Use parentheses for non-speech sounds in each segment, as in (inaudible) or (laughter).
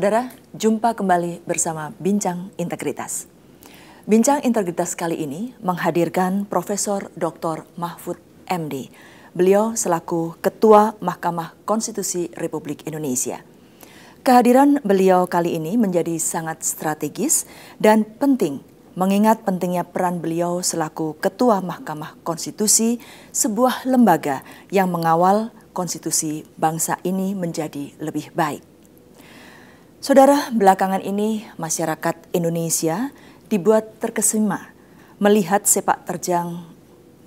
Saudara, jumpa kembali bersama Bincang Integritas. Bincang Integritas kali ini menghadirkan Profesor Dr. Mahfud MD. Beliau selaku Ketua Mahkamah Konstitusi Republik Indonesia. Kehadiran beliau kali ini menjadi sangat strategis dan penting mengingat pentingnya peran beliau selaku Ketua Mahkamah Konstitusi, sebuah lembaga yang mengawal konstitusi bangsa ini menjadi lebih baik. Saudara, belakangan ini masyarakat Indonesia dibuat terkesima melihat sepak terjang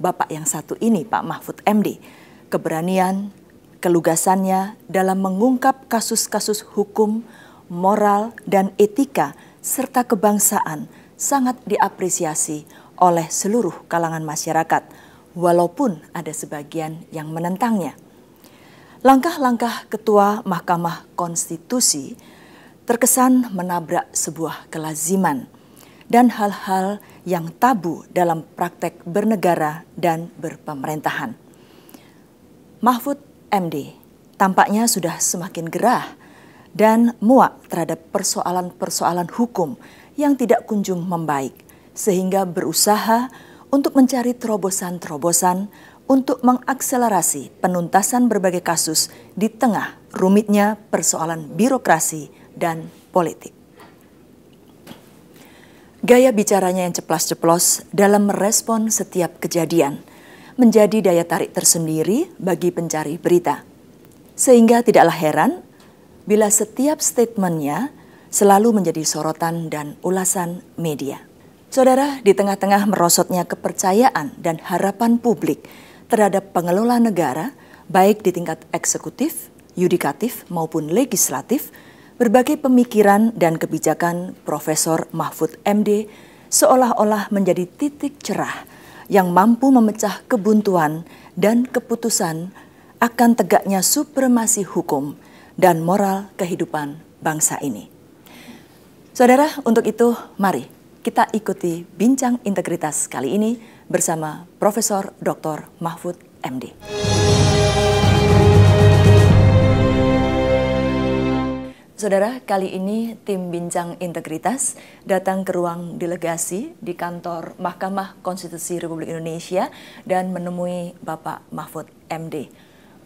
Bapak yang satu ini, Pak Mahfud MD. Keberanian, kelugasannya dalam mengungkap kasus-kasus hukum, moral, dan etika serta kebangsaan sangat diapresiasi oleh seluruh kalangan masyarakat, walaupun ada sebagian yang menentangnya. Langkah-langkah Ketua Mahkamah Konstitusi terkesan menabrak sebuah kelaziman dan hal-hal yang tabu dalam praktek bernegara dan berpemerintahan. Mahfud MD tampaknya sudah semakin gerah dan muak terhadap persoalan-persoalan hukum yang tidak kunjung membaik, sehingga berusaha untuk mencari terobosan-terobosan untuk mengakselerasi penuntasan berbagai kasus di tengah rumitnya persoalan birokrasi dan politik. Gaya bicaranya yang ceplas-ceplos dalam merespon setiap kejadian menjadi daya tarik tersendiri bagi pencari berita. Sehingga tidaklah heran bila setiap statementnya selalu menjadi sorotan dan ulasan media. Saudara, di tengah-tengah merosotnya kepercayaan dan harapan publik terhadap pengelola negara, baik di tingkat eksekutif, yudikatif, maupun legislatif, Berbagai pemikiran dan kebijakan Profesor Mahfud MD seolah-olah menjadi titik cerah yang mampu memecah kebuntuan dan keputusan akan tegaknya supremasi hukum dan moral kehidupan bangsa ini. Saudara, untuk itu mari kita ikuti bincang integritas kali ini bersama Profesor Dr. Mahfud MD. Saudara, kali ini tim Bincang Integritas datang ke ruang delegasi di kantor Mahkamah Konstitusi Republik Indonesia dan menemui Bapak Mahfud MD.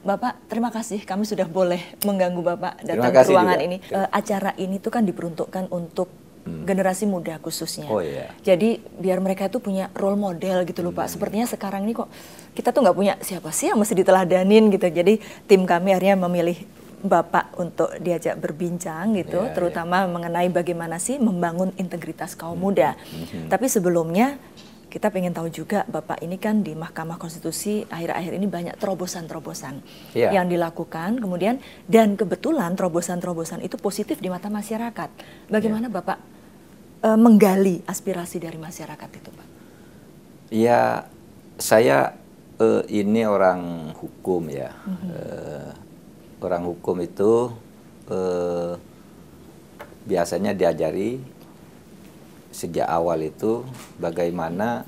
Bapak, terima kasih kami sudah boleh mengganggu Bapak datang ke ruangan juga. ini. E, acara ini tuh kan diperuntukkan untuk hmm. generasi muda khususnya. Oh, iya. Jadi biar mereka itu punya role model gitu loh hmm. Pak. Sepertinya sekarang ini kok kita tuh nggak punya siapa sih yang mesti diteladanin gitu. Jadi tim kami akhirnya memilih Bapak untuk diajak berbincang gitu, yeah, terutama yeah. mengenai bagaimana sih membangun integritas kaum mm-hmm. muda. hmm Tapi sebelumnya kita ingin tahu juga Bapak ini kan di Mahkamah Konstitusi akhir-akhir ini banyak terobosan-terobosan yeah. yang dilakukan kemudian dan kebetulan terobosan-terobosan itu positif di mata masyarakat. Bagaimana yeah. Bapak e, menggali aspirasi dari masyarakat itu, Pak? Ya, saya e, ini orang hukum ya. Mm-hmm. E, orang hukum itu eh, biasanya diajari sejak awal itu bagaimana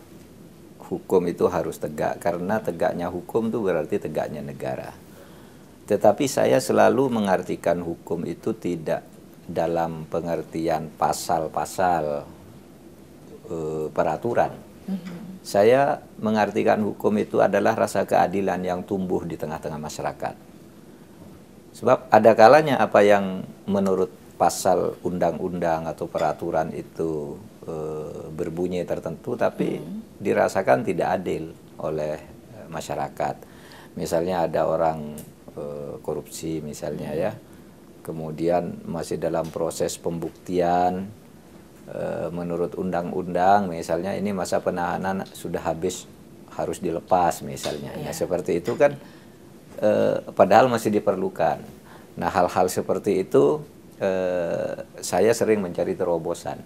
hukum itu harus tegak karena tegaknya hukum itu berarti tegaknya negara. Tetapi saya selalu mengartikan hukum itu tidak dalam pengertian pasal-pasal e, peraturan. Mm-hmm. Saya mengartikan hukum itu adalah rasa keadilan yang tumbuh di tengah-tengah masyarakat Sebab ada kalanya apa yang menurut pasal undang-undang atau peraturan itu e, berbunyi tertentu tapi hmm. dirasakan tidak adil oleh eh, masyarakat. Misalnya ada orang e, korupsi misalnya ya. Kemudian masih dalam proses pembuktian e, menurut undang-undang misalnya ini masa penahanan sudah habis harus dilepas misalnya. Yeah. Ya seperti itu kan eh, padahal masih diperlukan. Nah, hal-hal seperti itu eh, saya sering mencari terobosan.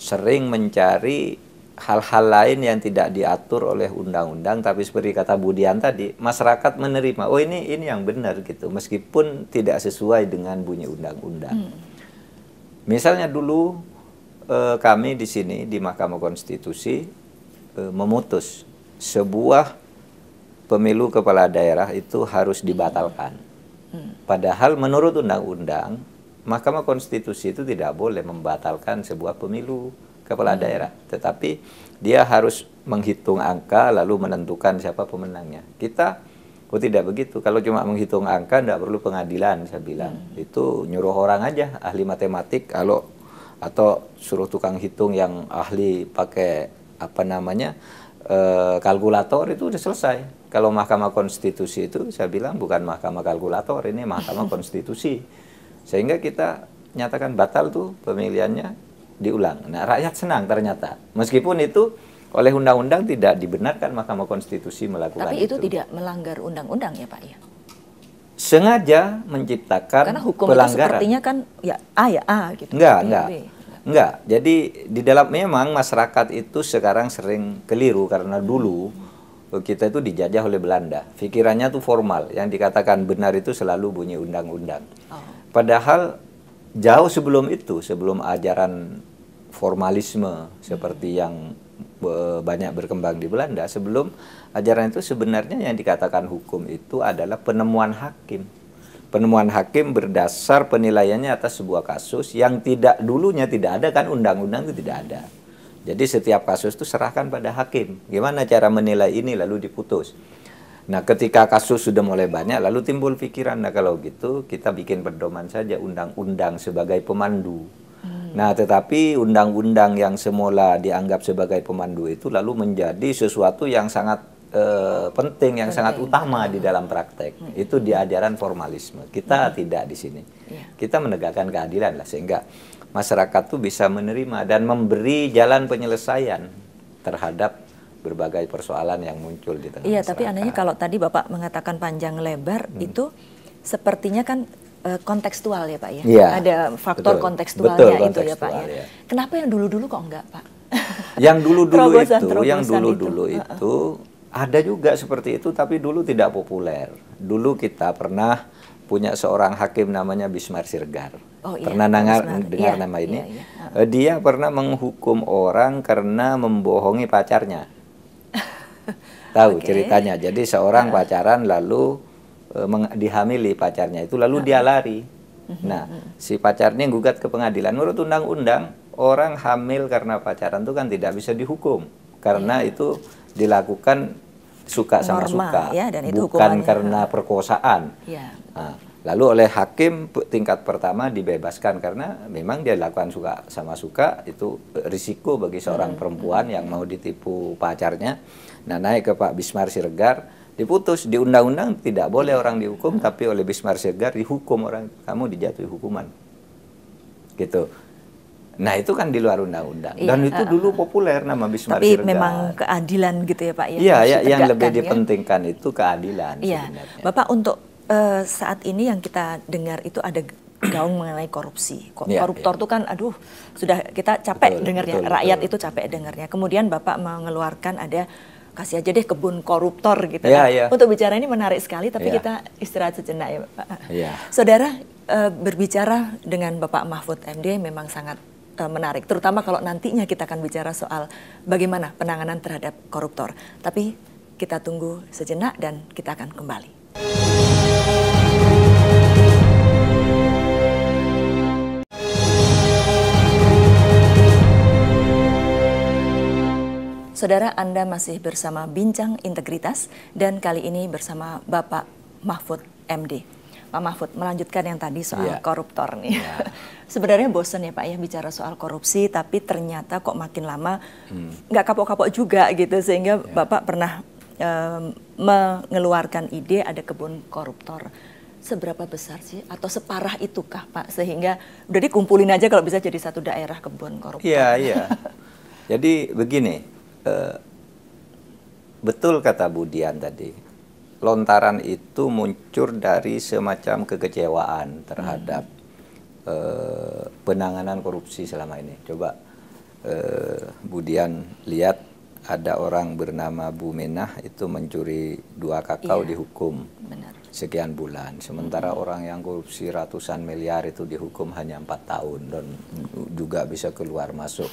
Sering mencari hal-hal lain yang tidak diatur oleh undang-undang tapi seperti kata Budian tadi masyarakat menerima oh ini ini yang benar gitu meskipun tidak sesuai dengan bunyi undang-undang hmm. misalnya dulu eh, kami di sini di Mahkamah Konstitusi eh, memutus sebuah pemilu kepala daerah itu harus dibatalkan. Hmm. Padahal menurut undang-undang Mahkamah Konstitusi itu tidak boleh membatalkan sebuah pemilu kepala hmm. daerah, tetapi dia harus menghitung angka lalu menentukan siapa pemenangnya. Kita oh tidak begitu. Kalau cuma menghitung angka tidak perlu pengadilan saya bilang. Hmm. Itu nyuruh orang aja ahli matematik kalau atau suruh tukang hitung yang ahli pakai apa namanya e, kalkulator itu udah selesai kalau Mahkamah Konstitusi itu saya bilang bukan mahkamah kalkulator, ini Mahkamah (laughs) Konstitusi. Sehingga kita nyatakan batal tuh pemilihannya diulang. Nah, rakyat senang ternyata. Meskipun itu oleh undang-undang tidak dibenarkan Mahkamah Konstitusi melakukan Tapi itu. Tapi itu tidak melanggar undang-undang ya, Pak ya. Sengaja menciptakan Karena hukum pelanggaran. Karena sepertinya kan ya A ya A gitu. Enggak, iya, enggak. Enggak. Jadi di dalam memang masyarakat itu sekarang sering keliru karena dulu kita itu dijajah oleh Belanda. Pikirannya tuh formal, yang dikatakan benar itu selalu bunyi undang-undang. Oh. Padahal jauh sebelum itu, sebelum ajaran formalisme seperti yang e, banyak berkembang di Belanda, sebelum ajaran itu sebenarnya yang dikatakan hukum itu adalah penemuan hakim. Penemuan hakim berdasar penilaiannya atas sebuah kasus yang tidak dulunya tidak ada kan undang-undang itu tidak ada. Jadi setiap kasus itu serahkan pada hakim. Gimana cara menilai ini lalu diputus. Nah, ketika kasus sudah mulai banyak, lalu timbul pikiran, nah kalau gitu kita bikin pedoman saja undang-undang sebagai pemandu. Hmm. Nah, tetapi undang-undang yang semula dianggap sebagai pemandu itu lalu menjadi sesuatu yang sangat Uh, penting, yang penting. sangat utama di hmm. dalam praktek. Hmm. Itu di ajaran formalisme. Kita hmm. tidak di sini. Yeah. Kita menegakkan keadilan lah, sehingga masyarakat tuh bisa menerima dan memberi jalan penyelesaian terhadap berbagai persoalan yang muncul di tengah Iya, tapi anehnya kalau tadi Bapak mengatakan panjang lebar hmm. itu sepertinya kan e, kontekstual ya Pak ya. ya Ada faktor betul, kontekstualnya betul, itu kontekstual, ya Pak ya. ya. Kenapa yang dulu-dulu kok enggak Pak? Yang dulu-dulu itu, yang dulu-dulu itu, itu uh -uh. ada juga seperti itu tapi dulu tidak populer. Dulu kita pernah punya seorang hakim namanya Bismar Sirgar oh, iya, pernah dengar iya, nama ini. Iya, iya. Uh. Dia pernah menghukum orang karena membohongi pacarnya. (laughs) Tahu okay. ceritanya. Jadi seorang uh. pacaran lalu uh, dihamili pacarnya itu lalu uh. dia lari. Mhm, nah, mhm. si pacarnya gugat ke pengadilan. Menurut undang-undang, orang hamil karena pacaran itu kan tidak bisa dihukum karena iya. itu dilakukan suka sama suka, ya, dan itu bukan karena perkosaan. Ya. Nah, Lalu oleh hakim tingkat pertama dibebaskan karena memang dia lakukan suka sama suka itu risiko bagi seorang hmm. perempuan yang mau ditipu pacarnya. Nah naik ke Pak Bismar Siregar diputus di undang-undang tidak boleh orang dihukum hmm. tapi oleh Bismar Siregar dihukum orang kamu dijatuhi hukuman. Gitu. Nah itu kan di luar undang-undang iya, dan itu uh, dulu populer nama Bismar Tapi memang keadilan gitu ya Pak ya. Iya, ya, yang lebih ya. dipentingkan itu keadilan iya. Bapak untuk uh, saat ini yang kita dengar itu ada gaung mengenai korupsi. Kor iya, koruptor itu iya. tuh kan aduh sudah kita capek betul, dengarnya, betul, rakyat betul. itu capek dengernya. Kemudian Bapak mengeluarkan ada kasih aja deh kebun koruptor gitu ya ya. Untuk bicara ini menarik sekali tapi ya. kita istirahat sejenak ya pak Ya. Saudara uh, berbicara dengan Bapak Mahfud MD memang sangat eh, menarik terutama kalau nantinya kita akan bicara soal bagaimana penanganan terhadap koruptor. Tapi kita tunggu sejenak dan kita akan kembali. Saudara Anda masih bersama Bincang Integritas dan kali ini bersama Bapak Mahfud MD. Pak Mahfud melanjutkan yang tadi soal yeah. koruptor nih. Yeah. (laughs) Sebenarnya bosan ya Pak ya bicara soal korupsi tapi ternyata kok makin lama hmm. nggak hmm. kapok-kapok juga gitu sehingga yeah. Bapak pernah um, mengeluarkan ide ada kebun koruptor seberapa besar sih atau separah itukah Pak sehingga udah dikumpulin aja kalau bisa jadi satu daerah kebun koruptor. Iya, iya. (laughs) Jadi begini, Eh, betul kata Budian tadi, lontaran itu muncul dari semacam kekecewaan terhadap hmm. eh, penanganan korupsi selama ini. Coba eh, Budian lihat ada orang bernama Bu Menah itu mencuri dua kakao iya, dihukum benar. sekian bulan, sementara hmm. orang yang korupsi ratusan miliar itu dihukum hanya empat tahun dan juga bisa keluar masuk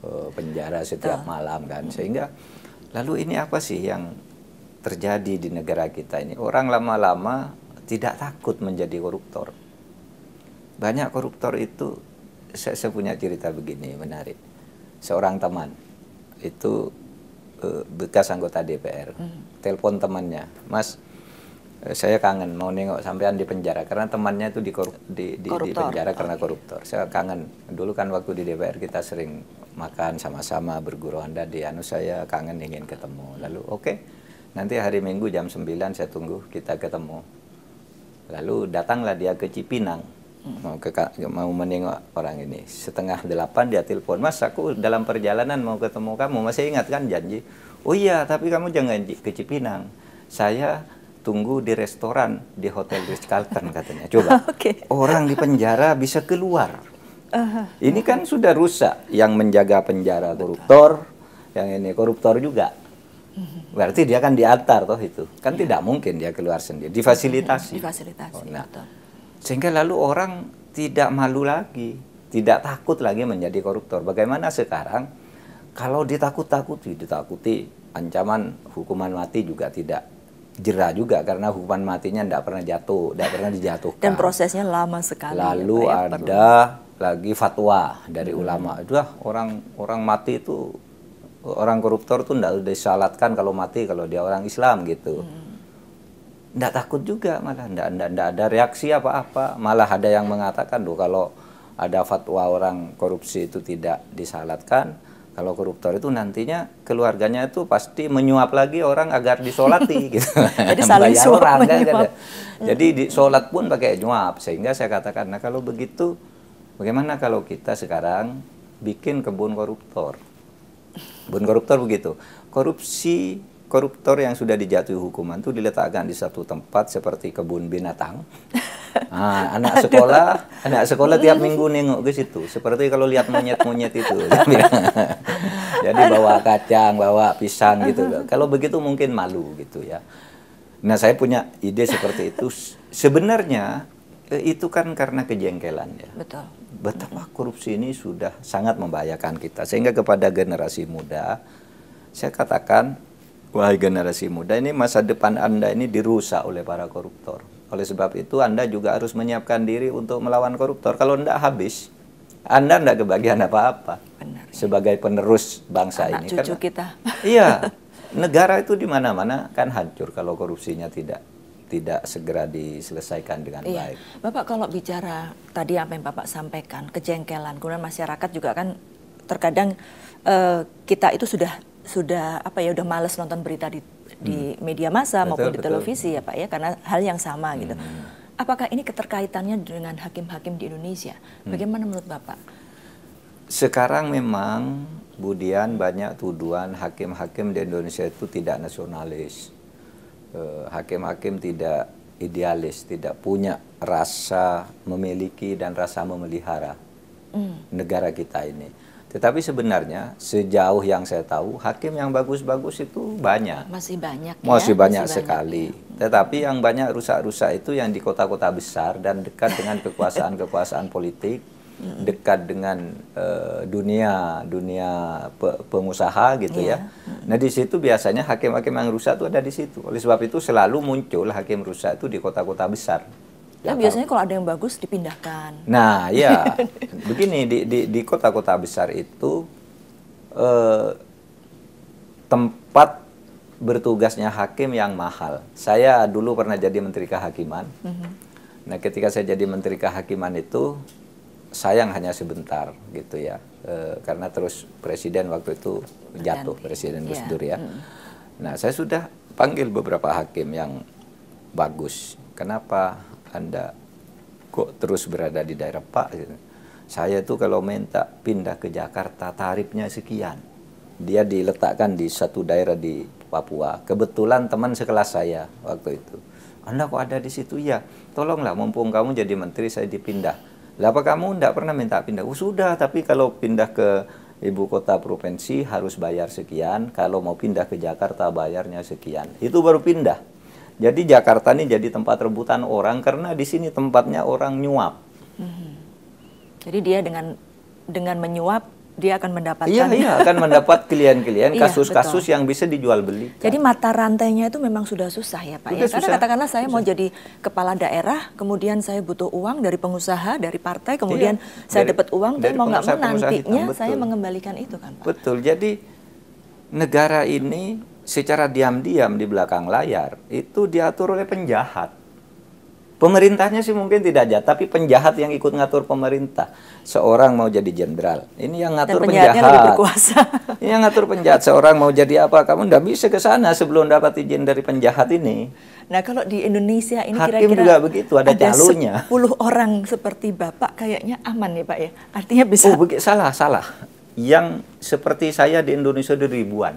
Eh, penjara setiap malam kan sehingga lalu ini apa sih yang terjadi di negara kita ini orang lama-lama tidak takut menjadi koruptor banyak koruptor itu saya, saya punya cerita begini menarik seorang teman itu eh, bekas anggota DPR hmm. telepon temannya mas Eh, saya kangen mau nengok sampean di penjara karena temannya itu di, korup, di, di, di penjara karena okay. koruptor. Saya kangen. Dulu kan waktu di DPR kita sering makan sama-sama berguruan di anu saya kangen ingin ketemu. Lalu oke. Okay, nanti hari Minggu jam 9 saya tunggu kita ketemu. Lalu datanglah dia ke Cipinang hmm. mau ke mau menengok orang ini. Setengah delapan dia telepon, "Mas, aku dalam perjalanan mau ketemu kamu." Masih ingat kan janji? "Oh iya, tapi kamu jangan ke Cipinang. Saya tunggu di restoran di hotel Ritz Carlton katanya. Coba (laughs) okay. orang di penjara bisa keluar. Uh, ini kan sudah rusak yang menjaga penjara koruptor, yang ini koruptor juga. Berarti dia kan diantar toh itu. Kan ya. tidak mungkin dia keluar sendiri, difasilitasi. Iya, difasilitasi. Oh, nah. Sehingga lalu orang tidak malu lagi, tidak takut lagi menjadi koruptor. Bagaimana sekarang kalau ditakut-takuti, ditakuti ancaman hukuman mati juga tidak jerah juga karena hukuman matinya tidak pernah jatuh, tidak pernah dijatuhkan. Dan prosesnya lama sekali. Ya, Lalu ya, Pak, ada perlu. lagi fatwa dari hmm. ulama, udah orang orang mati itu orang koruptor tuh tidak disalatkan kalau mati kalau dia orang Islam gitu. Hmm. takut juga malah, nggak, nggak, nggak ada reaksi apa-apa. Malah ada yang mengatakan, duh kalau ada fatwa orang korupsi itu tidak disalatkan, kalau koruptor itu nantinya keluarganya itu pasti menyuap lagi orang agar disolati (laughs) gitu. Jadi saling suap orang, kan, Kan, Jadi di solat pun pakai nyuap sehingga saya katakan nah kalau begitu bagaimana kalau kita sekarang bikin kebun koruptor. Kebun koruptor begitu. Korupsi koruptor yang sudah dijatuhi hukuman itu diletakkan di satu tempat seperti kebun binatang. (laughs) Ah, anak sekolah, anak sekolah tiap minggu nengok ke situ. Seperti kalau lihat monyet-monyet itu. (laughs) Jadi bawa kacang, bawa pisang gitu. Kalau begitu mungkin malu gitu ya. Nah, saya punya ide seperti itu. Sebenarnya eh, itu kan karena kejengkelan ya. Betul. Betapa korupsi ini sudah sangat membahayakan kita. Sehingga kepada generasi muda, saya katakan, wahai generasi muda, ini masa depan Anda ini dirusak oleh para koruptor. Oleh sebab itu Anda juga harus menyiapkan diri untuk melawan koruptor. Kalau tidak habis, Anda tidak kebagian apa-apa. Sebagai penerus bangsa Anak ini. Kan? cucu Karena, kita. Iya. (laughs) Negara itu di mana-mana kan hancur kalau korupsinya tidak tidak segera diselesaikan dengan iya. baik. Bapak kalau bicara tadi apa yang Bapak sampaikan, kejengkelan, kemudian masyarakat juga kan terkadang uh, kita itu sudah sudah apa ya udah males nonton berita di di hmm. media massa betul, maupun di betul. televisi ya Pak ya karena hal yang sama gitu. Hmm. Apakah ini keterkaitannya dengan hakim-hakim di Indonesia? Hmm. Bagaimana menurut Bapak? Sekarang memang Budian banyak tuduhan hakim-hakim di Indonesia itu tidak nasionalis. Eh, hakim-hakim tidak idealis, tidak punya rasa memiliki dan rasa memelihara negara kita ini tetapi sebenarnya sejauh yang saya tahu hakim yang bagus-bagus itu banyak. Masih banyak. Ya? Masih banyak sekali. Banyak. Tetapi yang banyak rusak-rusak itu yang di kota-kota besar dan dekat dengan (laughs) kekuasaan-kekuasaan politik, dekat dengan uh, dunia dunia pe pengusaha gitu yeah. ya. Iya, nah di situ biasanya hakim-hakim yang rusak itu ada di situ. Oleh sebab itu selalu muncul hakim rusak itu di kota-kota besar. Ya, nah, biasanya kalau ada yang bagus dipindahkan. Nah, ya (laughs) begini di kota-kota besar itu eh, tempat bertugasnya hakim yang mahal. Saya dulu pernah jadi menteri kehakiman. Mm -hmm. Nah, ketika saya jadi menteri kehakiman itu sayang hanya sebentar gitu ya, eh, karena terus presiden waktu itu jatuh Dan, presiden Gus iya. Dur ya. Mm. Nah, saya sudah panggil beberapa hakim yang bagus kenapa Anda kok terus berada di daerah Pak? Saya tuh kalau minta pindah ke Jakarta tarifnya sekian. Dia diletakkan di satu daerah di Papua. Kebetulan teman sekelas saya waktu itu. Anda kok ada di situ ya? Tolonglah mumpung kamu jadi menteri saya dipindah. Lapa kamu tidak pernah minta pindah? Oh, sudah, tapi kalau pindah ke ibu kota provinsi harus bayar sekian, kalau mau pindah ke Jakarta bayarnya sekian. Itu baru pindah. Jadi Jakarta ini jadi tempat rebutan orang karena di sini tempatnya orang nyuap. Hmm. Jadi dia dengan dengan menyuap dia akan mendapatkan iya iya akan mendapat klien-klien (laughs) iya, kasus-kasus iya, yang bisa dijual beli jadi mata rantainya itu memang sudah susah ya pak ya karena katakanlah saya susah. mau jadi kepala daerah kemudian saya butuh uang dari pengusaha dari partai kemudian iya, saya dapat uang dari, tapi dari mau nggak mau nantinya saya mengembalikan itu kan pak betul jadi negara ini secara diam-diam di belakang layar itu diatur oleh penjahat. Pemerintahnya sih mungkin tidak jahat, tapi penjahat yang ikut ngatur pemerintah. Seorang mau jadi jenderal, ini yang ngatur Dan penjahat. Lebih berkuasa. (laughs) Ini yang ngatur penjahat. Seorang mau jadi apa, kamu nggak bisa ke sana sebelum dapat izin dari penjahat ini. Nah kalau di Indonesia ini kira-kira Hakim juga begitu, ada, ada jalurnya. 10 orang seperti Bapak kayaknya aman ya Pak ya? Artinya bisa... Oh, salah, salah. Yang seperti saya di Indonesia ada ribuan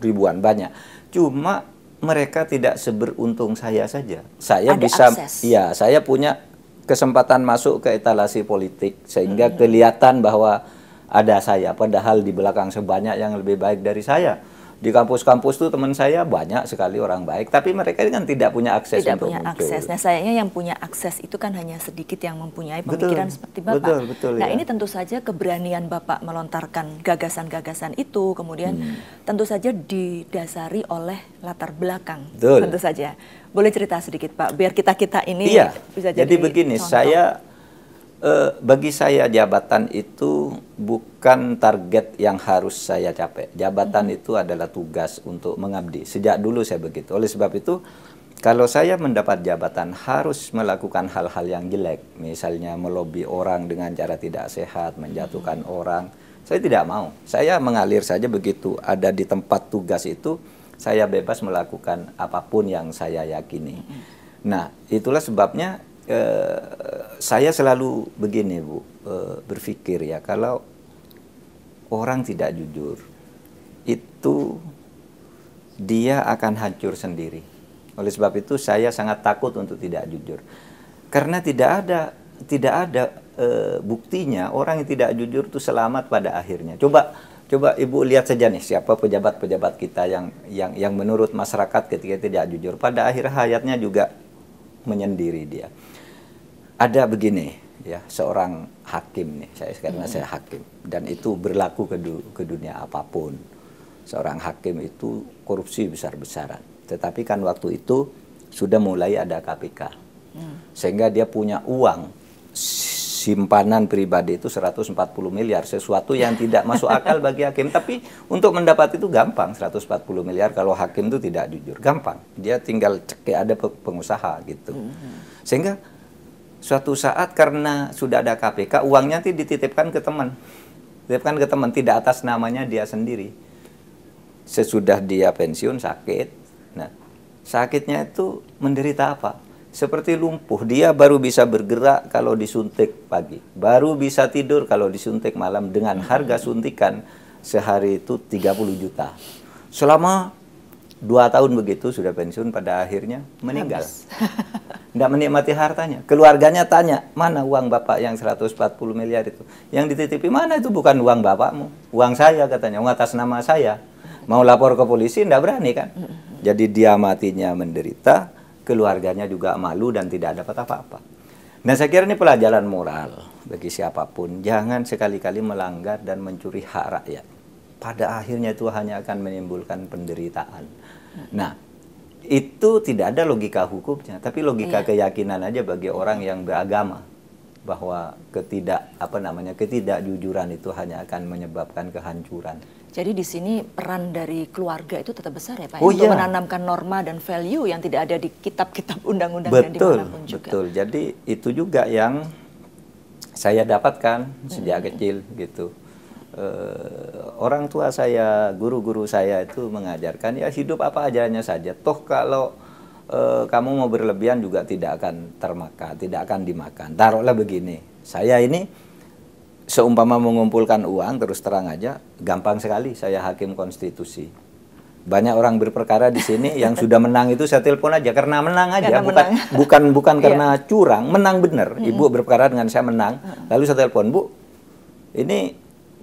ribuan banyak. Cuma mereka tidak seberuntung saya saja. Saya Ada bisa akses. ya, saya punya kesempatan masuk ke etalasi politik sehingga hmm. kelihatan bahwa ada saya padahal di belakang sebanyak yang lebih baik dari saya di kampus-kampus tuh teman saya banyak sekali orang baik, tapi mereka kan tidak punya akses tidak untuk punya muncul. akses. Nah, sayangnya yang punya akses itu kan hanya sedikit yang mempunyai pemikiran betul, seperti Bapak. Betul, betul, nah, ya. ini tentu saja keberanian Bapak melontarkan gagasan-gagasan itu kemudian hmm. tentu saja didasari oleh latar belakang. Betul. Tentu saja. Boleh cerita sedikit, Pak, biar kita-kita ini iya. bisa jadi Jadi begini, contoh. saya eh, bagi saya jabatan itu bukan target yang harus saya capai. Jabatan hmm. itu adalah tugas untuk mengabdi. Sejak dulu saya begitu. Oleh sebab itu, kalau saya mendapat jabatan harus melakukan hal-hal yang jelek, misalnya melobi orang dengan cara tidak sehat, menjatuhkan hmm. orang. Saya tidak mau. Saya mengalir saja begitu ada di tempat tugas itu, saya bebas melakukan apapun yang saya yakini. Hmm. Nah, itulah sebabnya Eh, saya selalu begini Bu, eh, berpikir ya kalau orang tidak jujur itu dia akan hancur sendiri. Oleh sebab itu saya sangat takut untuk tidak jujur. Karena tidak ada tidak ada e, buktinya orang yang tidak jujur itu selamat pada akhirnya. Coba coba Ibu lihat saja nih siapa pejabat-pejabat kita yang yang yang menurut masyarakat ketika tidak jujur pada akhir hayatnya juga menyendiri dia ada begini ya seorang hakim nih saya sekarang hmm. saya hakim dan itu berlaku ke, du, ke dunia apapun seorang hakim itu korupsi besar-besaran tetapi kan waktu itu sudah mulai ada KPK hmm. sehingga dia punya uang simpanan pribadi itu 140 miliar sesuatu yang tidak (laughs) masuk akal bagi hakim tapi untuk mendapat itu gampang 140 miliar kalau hakim itu tidak jujur gampang dia tinggal cek ada pengusaha gitu hmm, hmm. sehingga suatu saat karena sudah ada KPK uangnya nanti dititipkan ke teman dititipkan ke teman tidak atas namanya dia sendiri sesudah dia pensiun sakit nah sakitnya itu menderita apa seperti lumpuh dia baru bisa bergerak kalau disuntik pagi baru bisa tidur kalau disuntik malam dengan harga suntikan sehari itu 30 juta selama dua tahun begitu sudah pensiun pada akhirnya meninggal. Tidak (laughs) menikmati hartanya. Keluarganya tanya, mana uang bapak yang 140 miliar itu? Yang dititipi mana itu bukan uang bapakmu. Uang saya katanya, uang atas nama saya. Mau lapor ke polisi tidak berani kan. Jadi dia matinya menderita, keluarganya juga malu dan tidak dapat apa-apa. Nah saya kira ini pelajaran moral bagi siapapun. Jangan sekali-kali melanggar dan mencuri hak rakyat. Pada akhirnya itu hanya akan menimbulkan penderitaan Nah, itu tidak ada logika hukumnya, tapi logika iya. keyakinan aja bagi orang yang beragama bahwa ketidak apa namanya ketidakjujuran itu hanya akan menyebabkan kehancuran. Jadi di sini peran dari keluarga itu tetap besar ya Pak ya? oh, untuk iya. menanamkan norma dan value yang tidak ada di kitab-kitab undang-undang dan dimanapun juga. Betul. Jadi itu juga yang saya dapatkan sejak hmm. kecil gitu eh, orang tua saya, guru-guru saya itu mengajarkan ya hidup apa ajarannya saja. Toh kalau eh, kamu mau berlebihan juga tidak akan termakan, tidak akan dimakan. Taruhlah begini, saya ini seumpama mengumpulkan uang terus terang aja gampang sekali saya hakim konstitusi. Banyak orang berperkara di sini yang (laughs) sudah menang itu saya telepon aja karena menang aja karena bukan, menang. bukan bukan (laughs) iya. karena curang, menang benar. Ibu berperkara dengan saya menang. Lalu saya telepon, "Bu, ini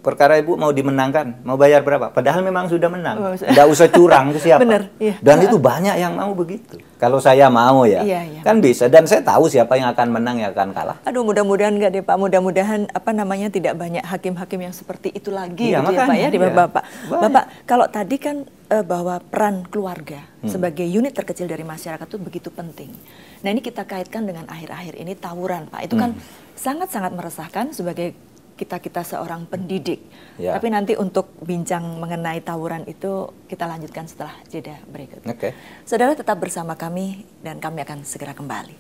perkara ibu mau dimenangkan, mau bayar berapa? Padahal memang sudah menang, tidak oh, usah curang ke (laughs) siapa. Bener, iya. Dan iya. itu banyak yang mau begitu. Kalau saya mau ya, iya, iya. kan bisa. Dan saya tahu siapa yang akan menang, yang akan kalah. Aduh, mudah-mudahan nggak deh Pak. Mudah-mudahan apa namanya tidak banyak hakim-hakim yang seperti itu lagi, iya, gitu makanya, ya Pak ya, di iya. Bapak. Bapak, kalau tadi kan eh, bahwa peran keluarga hmm. sebagai unit terkecil dari masyarakat itu begitu penting. Nah ini kita kaitkan dengan akhir-akhir ini tawuran Pak. Itu kan hmm. sangat-sangat meresahkan sebagai kita-kita seorang pendidik. Ya. Tapi nanti untuk bincang mengenai tawuran itu kita lanjutkan setelah jeda berikut. Okay. Saudara tetap bersama kami dan kami akan segera kembali.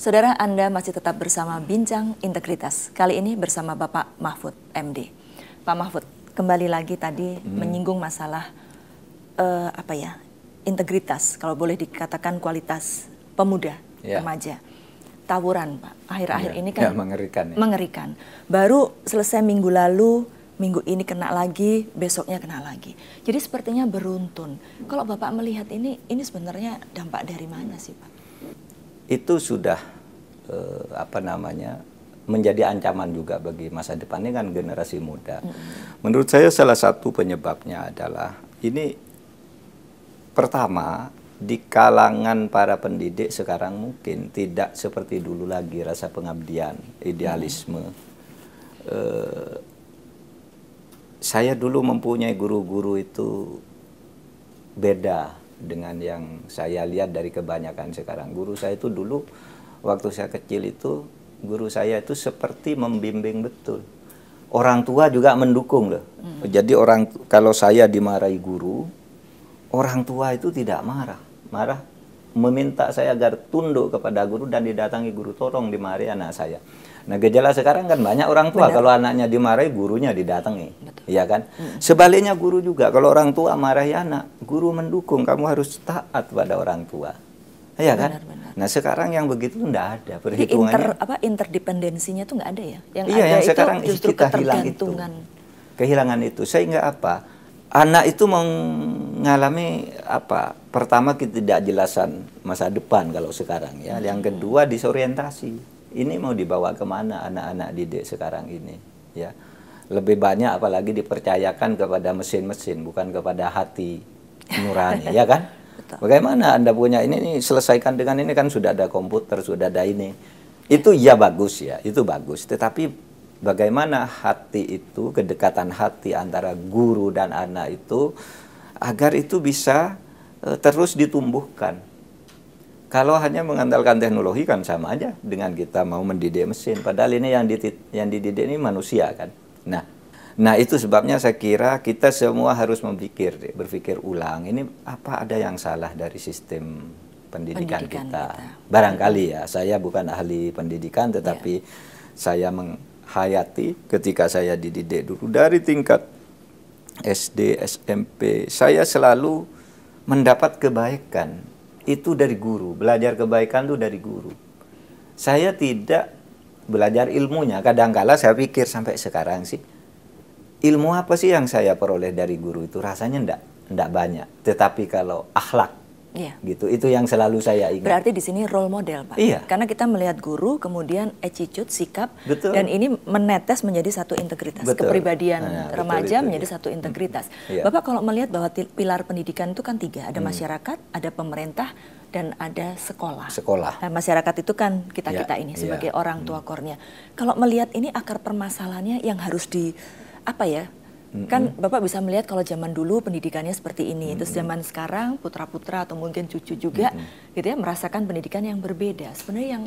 Saudara Anda masih tetap bersama Bincang Integritas. Kali ini bersama Bapak Mahfud MD. Pak Mahfud, kembali lagi tadi hmm. menyinggung masalah uh, apa ya integritas kalau boleh dikatakan kualitas pemuda yeah. remaja tawuran pak akhir-akhir yeah. ini ya, kan yeah, mengerikan ya. mengerikan baru selesai minggu lalu minggu ini kena lagi besoknya kena lagi jadi sepertinya beruntun kalau bapak melihat ini ini sebenarnya dampak dari mana sih pak itu sudah uh, apa namanya menjadi ancaman juga bagi masa depannya kan generasi muda. Menurut saya salah satu penyebabnya adalah ini pertama di kalangan para pendidik sekarang mungkin tidak seperti dulu lagi rasa pengabdian, idealisme. e, saya dulu mempunyai guru-guru itu beda dengan yang saya lihat dari kebanyakan sekarang. Guru saya itu dulu waktu saya kecil itu guru saya itu seperti membimbing betul. Orang tua juga mendukung loh. Hmm. Jadi orang kalau saya dimarahi guru, orang tua itu tidak marah marah meminta saya agar tunduk kepada guru dan didatangi guru torong di mari anak saya nah gejala sekarang kan banyak orang tua Benar. kalau anaknya dimarahi gurunya didatangi Betul. ya kan hmm. sebaliknya guru juga kalau orang tua marahi anak guru mendukung kamu harus taat pada orang tua Iya kan? Benar, benar. Nah sekarang yang begitu tidak ada perhitungannya. inter, apa interdependensinya tuh nggak ada ya? Yang iya, ada yang itu sekarang justru kita hilang itu. Kehilangan itu sehingga apa? anak itu mengalami apa? Pertama ketidakjelasan masa depan kalau sekarang ya. Yang hmm. kedua disorientasi. Ini mau dibawa kemana anak-anak didik sekarang ini ya. Lebih banyak apalagi dipercayakan kepada mesin-mesin bukan kepada hati nurani ya kan? (laughs) Bagaimana Anda punya ini nih, selesaikan dengan ini kan sudah ada komputer, sudah ada ini. Itu ya bagus ya, itu bagus. Tetapi bagaimana hati itu, kedekatan hati antara guru dan anak itu agar itu bisa uh, terus ditumbuhkan. Kalau hanya mengandalkan teknologi kan sama aja dengan kita mau mendidik mesin. Padahal ini yang dididik, yang dididik ini manusia kan. Nah, nah itu sebabnya saya kira kita semua harus memikir, berpikir ulang. Ini apa ada yang salah dari sistem pendidikan, pendidikan kita. kita? Barangkali ya, saya bukan ahli pendidikan, tetapi ya. saya meng hayati ketika saya dididik dulu dari tingkat SD, SMP, saya selalu mendapat kebaikan. Itu dari guru, belajar kebaikan itu dari guru. Saya tidak belajar ilmunya. Kadangkala saya pikir sampai sekarang sih, ilmu apa sih yang saya peroleh dari guru itu? Rasanya ndak, ndak banyak. Tetapi kalau akhlak, Iya. Gitu. Itu yang selalu saya ingat. Berarti di sini role model, Pak. Iya. Karena kita melihat guru, kemudian attitude, sikap, betul. dan ini menetes menjadi satu integritas. Betul. Kepribadian nah, remaja betul, betul, menjadi satu hmm. integritas. Iya. Bapak kalau melihat bahwa pilar pendidikan itu kan tiga, ada hmm. masyarakat, ada pemerintah, dan ada sekolah. Sekolah. Nah, masyarakat itu kan kita iya. kita ya, ini iya. sebagai ya. orang hmm. tua hmm. kornya. Kalau melihat ini akar permasalahannya yang harus di apa ya hmm Kan Bapak bisa melihat kalau zaman dulu pendidikannya seperti ini, mm-hmm. terus zaman sekarang putra-putra atau mungkin cucu juga mm-hmm. gitu ya merasakan pendidikan yang berbeda. Sebenarnya yang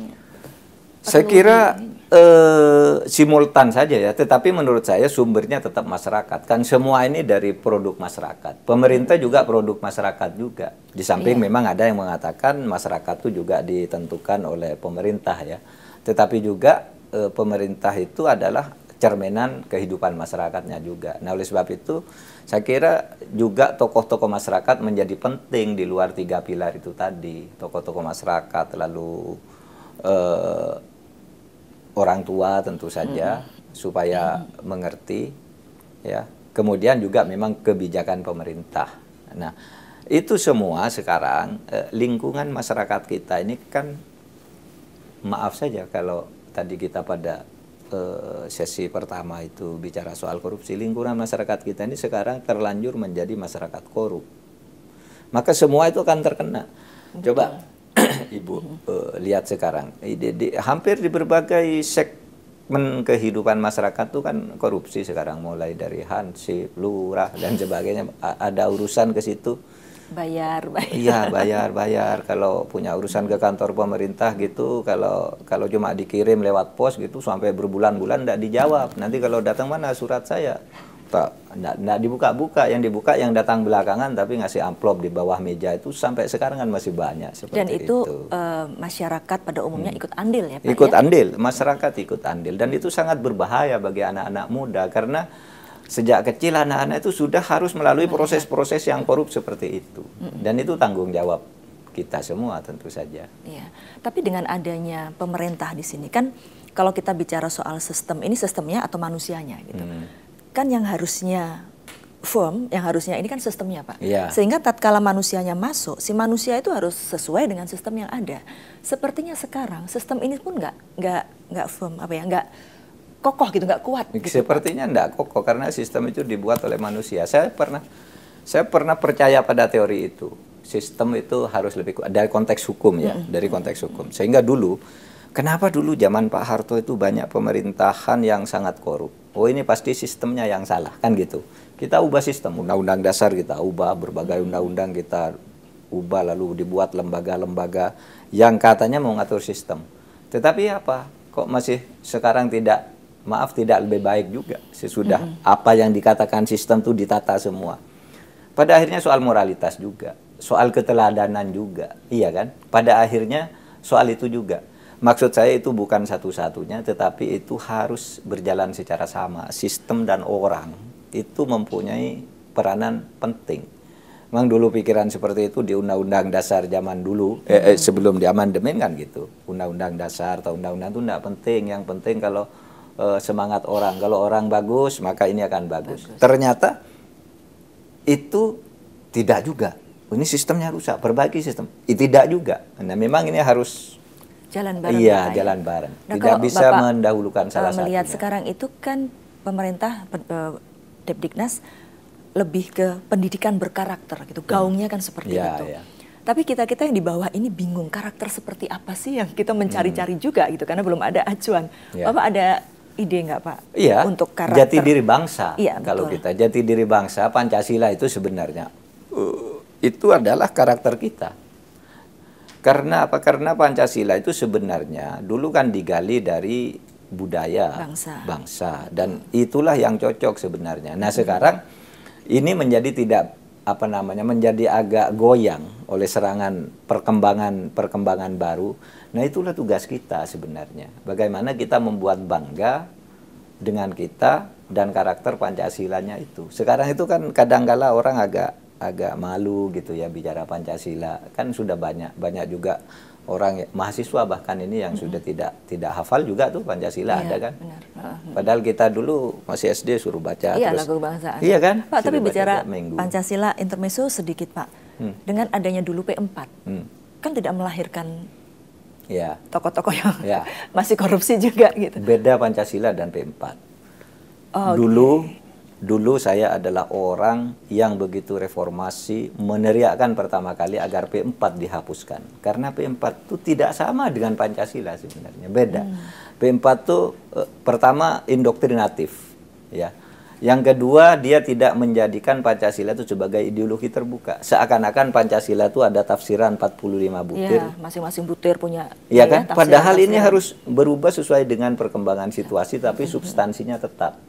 saya kira eh, simultan saja ya, tetapi menurut saya sumbernya tetap masyarakat. Kan semua ini dari produk masyarakat. Pemerintah juga produk masyarakat juga. Di samping iya. memang ada yang mengatakan masyarakat itu juga ditentukan oleh pemerintah ya. Tetapi juga eh, pemerintah itu adalah cerminan kehidupan masyarakatnya juga. Nah, oleh sebab itu saya kira juga tokoh-tokoh masyarakat menjadi penting di luar tiga pilar itu tadi, tokoh-tokoh masyarakat lalu eh, orang tua tentu saja hmm. supaya hmm. mengerti ya. Kemudian juga memang kebijakan pemerintah. Nah, itu semua sekarang eh, lingkungan masyarakat kita ini kan maaf saja kalau tadi kita pada Eh, sesi pertama itu bicara soal korupsi lingkungan masyarakat kita ini sekarang terlanjur menjadi masyarakat korup maka semua itu akan terkena Betul. coba (clears throat) ibu uh, lihat sekarang di, di, hampir di berbagai segmen kehidupan masyarakat itu kan korupsi sekarang mulai dari hansip lurah dan sebagainya ada urusan ke situ bayar bayar iya bayar bayar kalau punya urusan ke kantor pemerintah gitu kalau kalau cuma dikirim lewat pos gitu sampai berbulan-bulan tidak dijawab nanti kalau datang mana surat saya tak tidak dibuka-buka yang dibuka yang datang belakangan tapi ngasih amplop di bawah meja itu sampai sekarang kan masih banyak seperti dan itu, itu. E, masyarakat pada umumnya hmm. ikut andil ya Pak ikut ya? andil masyarakat ikut andil dan itu sangat berbahaya bagi anak-anak muda karena sejak kecil anak-anak itu sudah harus melalui proses-proses yang iya. korup seperti itu dan itu tanggung jawab kita semua tentu saja. Iya. Tapi dengan adanya pemerintah di sini kan kalau kita bicara soal sistem ini sistemnya atau manusianya gitu. Hmm. Kan yang harusnya firm, yang harusnya ini kan sistemnya, Pak. Iya. Sehingga tatkala manusianya masuk, si manusia itu harus sesuai dengan sistem yang ada. Sepertinya sekarang sistem ini pun nggak nggak nggak firm apa ya, nggak kokoh gitu, nggak kuat. Gitu. Sepertinya nggak kokoh karena sistem itu dibuat oleh manusia. Saya pernah saya pernah percaya pada teori itu. Sistem itu harus lebih kuat dari konteks hukum ya, mm -hmm. dari konteks hukum. Sehingga dulu kenapa dulu zaman Pak Harto itu banyak pemerintahan yang sangat korup? Oh ini pasti sistemnya yang salah kan gitu. Kita ubah sistem, undang-undang dasar kita ubah, berbagai undang-undang kita ubah lalu dibuat lembaga-lembaga yang katanya mau ngatur sistem. Tetapi apa? Kok masih sekarang tidak maaf tidak lebih baik juga sesudah mm -hmm. apa yang dikatakan sistem itu ditata semua. Pada akhirnya soal moralitas juga, soal keteladanan juga, iya kan? Pada akhirnya soal itu juga. Maksud saya itu bukan satu-satunya, tetapi itu harus berjalan secara sama. Sistem dan orang itu mempunyai peranan penting. Memang dulu pikiran seperti itu di Undang-Undang Dasar zaman dulu, eh, eh, sebelum diamandemen kan gitu. Undang-Undang Dasar atau Undang-Undang itu tidak penting. Yang penting kalau uh, semangat orang. Kalau orang bagus, maka ini akan bagus. bagus. Ternyata itu tidak juga. Ini sistemnya rusak, perbaiki sistem. Itu tidak juga. Nah, memang ini harus jalan bareng. Iya, ya. jalan bareng. Nah, tidak bisa Bapak mendahulukan eh, salah satu. Melihat satunya. sekarang itu kan pemerintah eh, Depdiknas lebih ke pendidikan berkarakter gitu. Hmm. Gaungnya kan seperti ya, itu. Ya. Tapi kita-kita yang di bawah ini bingung karakter seperti apa sih yang kita mencari-cari hmm. juga gitu karena belum ada acuan. Ya. Bapak ada ide nggak Pak? Iya. Untuk karakter. Jati diri bangsa. Iya, betul. Kalau kita jati diri bangsa, Pancasila itu sebenarnya uh, itu adalah karakter kita. Karena apa? Karena Pancasila itu sebenarnya dulu kan digali dari budaya bangsa, bangsa. dan itulah yang cocok sebenarnya. Nah, sekarang ini menjadi tidak apa namanya menjadi agak goyang oleh serangan perkembangan perkembangan baru. Nah itulah tugas kita sebenarnya. Bagaimana kita membuat bangga dengan kita dan karakter Pancasilanya itu. Sekarang itu kan kadangkala orang agak agak malu gitu ya bicara Pancasila. Kan sudah banyak banyak juga orang ya, mahasiswa bahkan ini yang mm -hmm. sudah tidak tidak hafal juga tuh Pancasila iya, ada kan. Benar. Padahal kita dulu masih SD suruh baca iya, terus lagu bangsa. Iya kan? Pak, tapi bicara Pancasila intermesu sedikit, Pak dengan adanya dulu P4 hmm. kan tidak melahirkan ya. tokoh-tokoh yang ya. (laughs) masih korupsi juga gitu. Beda Pancasila dan P4. Oh, dulu dulu saya adalah orang yang begitu reformasi meneriakkan pertama kali agar P4 dihapuskan. Karena P4 itu tidak sama dengan Pancasila sebenarnya, beda. Hmm. P4 itu eh, pertama indoktrinatif ya yang kedua, dia tidak menjadikan Pancasila itu sebagai ideologi terbuka. Seakan-akan Pancasila itu ada tafsiran 45 butir. Ya, masing-masing butir punya. Iya kan? Ya, Padahal ini harus berubah sesuai dengan perkembangan iya. situasi, ya. tapi substansinya tetap.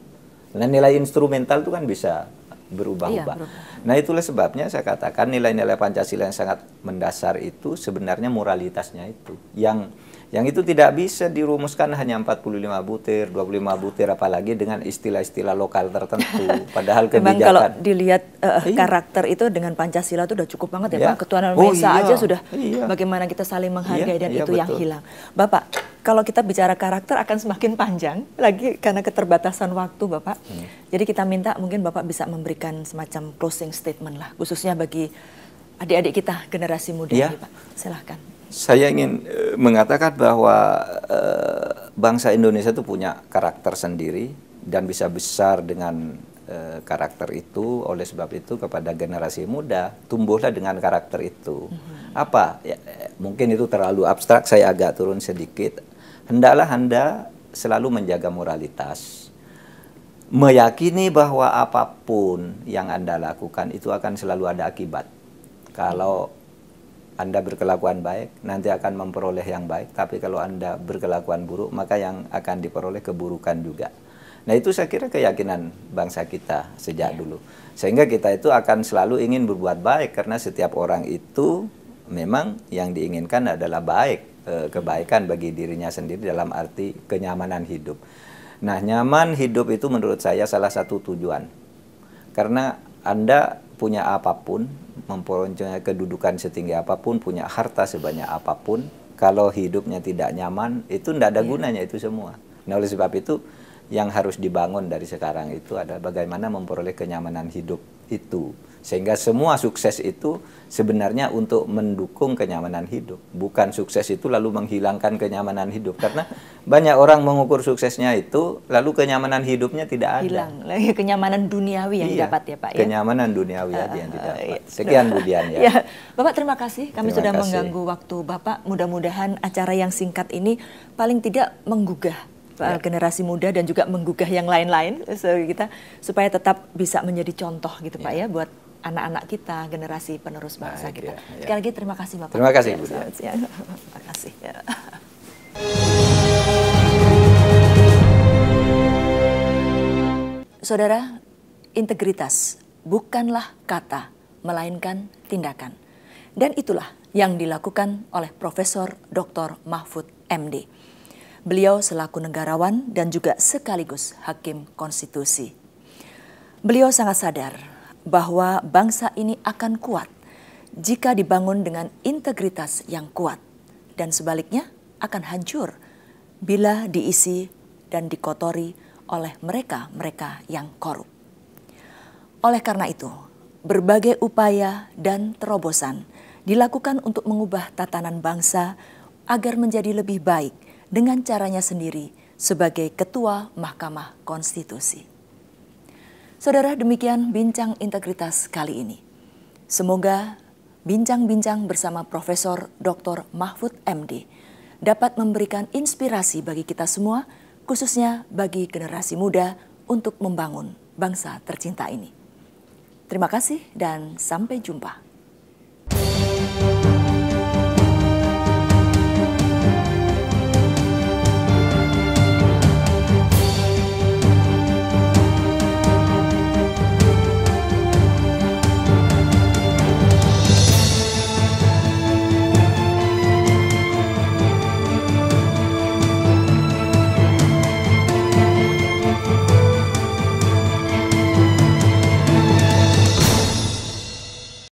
Nah, nilai instrumental itu kan bisa berubah-ubah. Ya, nah, itulah sebabnya saya katakan nilai-nilai Pancasila yang sangat mendasar itu sebenarnya moralitasnya itu. Yang yang itu tidak bisa dirumuskan hanya 45 butir, 25 butir apalagi dengan istilah-istilah lokal tertentu. (laughs) Padahal kebijakan Memang kalau dilihat uh, karakter itu dengan Pancasila itu sudah cukup banget ya, ya. Pak. Ketuhanan oh, Mesa iya. aja sudah iya. bagaimana kita saling menghargai iya, dan iya, itu betul. yang hilang. Bapak, kalau kita bicara karakter akan semakin panjang lagi karena keterbatasan waktu Bapak. Hmm. Jadi kita minta mungkin Bapak bisa memberikan semacam closing statement lah khususnya bagi adik-adik kita generasi muda ya. ini Pak. Silahkan saya ingin eh, mengatakan bahwa eh, bangsa Indonesia itu punya karakter sendiri dan bisa besar dengan eh, karakter itu. Oleh sebab itu kepada generasi muda tumbuhlah dengan karakter itu. Mm-hmm. Apa? Ya, mungkin itu terlalu abstrak. Saya agak turun sedikit. Hendaklah anda selalu menjaga moralitas, meyakini bahwa apapun yang anda lakukan itu akan selalu ada akibat. Kalau anda berkelakuan baik, nanti akan memperoleh yang baik, tapi kalau Anda berkelakuan buruk, maka yang akan diperoleh keburukan juga. Nah, itu saya kira keyakinan bangsa kita sejak iya. dulu. Sehingga kita itu akan selalu ingin berbuat baik karena setiap orang itu memang yang diinginkan adalah baik, eh, kebaikan bagi dirinya sendiri dalam arti kenyamanan hidup. Nah, nyaman hidup itu menurut saya salah satu tujuan. Karena Anda punya apapun, memperoncengnya kedudukan setinggi apapun, punya harta sebanyak apapun, kalau hidupnya tidak nyaman, itu tidak ada iya. gunanya itu semua. Nah, oleh sebab itu yang harus dibangun dari sekarang itu adalah bagaimana memperoleh kenyamanan hidup itu. Sehingga semua sukses itu sebenarnya untuk mendukung kenyamanan hidup. Bukan sukses itu lalu menghilangkan kenyamanan hidup. Karena banyak orang mengukur suksesnya itu, lalu kenyamanan hidupnya tidak ada. Hilang. kenyamanan duniawi yang iya, dapat ya Pak. Ya? Kenyamanan duniawi uh, yang eh, didapat. Eh, iya. Sekian uh, Budian ya. ya. Bapak terima kasih. Kami terima sudah kasih. mengganggu waktu Bapak. Mudah-mudahan acara yang singkat ini paling tidak menggugah ya. generasi muda dan juga menggugah yang lain-lain so, kita supaya tetap bisa menjadi contoh gitu ya. Pak ya, ya buat anak-anak kita, generasi penerus bangsa Baik, kita. Ya, ya. Sekali lagi terima kasih Bapak. Terima kasih. Ya, ya. (laughs) Terima kasih. Ya. (laughs) Saudara, integritas bukanlah kata, melainkan tindakan. Dan itulah yang dilakukan oleh Profesor Dr. Mahfud MD. Beliau selaku negarawan dan juga sekaligus hakim konstitusi. Beliau sangat sadar bahwa bangsa ini akan kuat jika dibangun dengan integritas yang kuat, dan sebaliknya akan hancur bila diisi dan dikotori oleh mereka-mereka yang korup. Oleh karena itu, berbagai upaya dan terobosan dilakukan untuk mengubah tatanan bangsa agar menjadi lebih baik dengan caranya sendiri sebagai Ketua Mahkamah Konstitusi. Saudara demikian bincang integritas kali ini. Semoga bincang-bincang bersama Profesor Dr. Mahfud MD dapat memberikan inspirasi bagi kita semua, khususnya bagi generasi muda untuk membangun bangsa tercinta ini. Terima kasih dan sampai jumpa.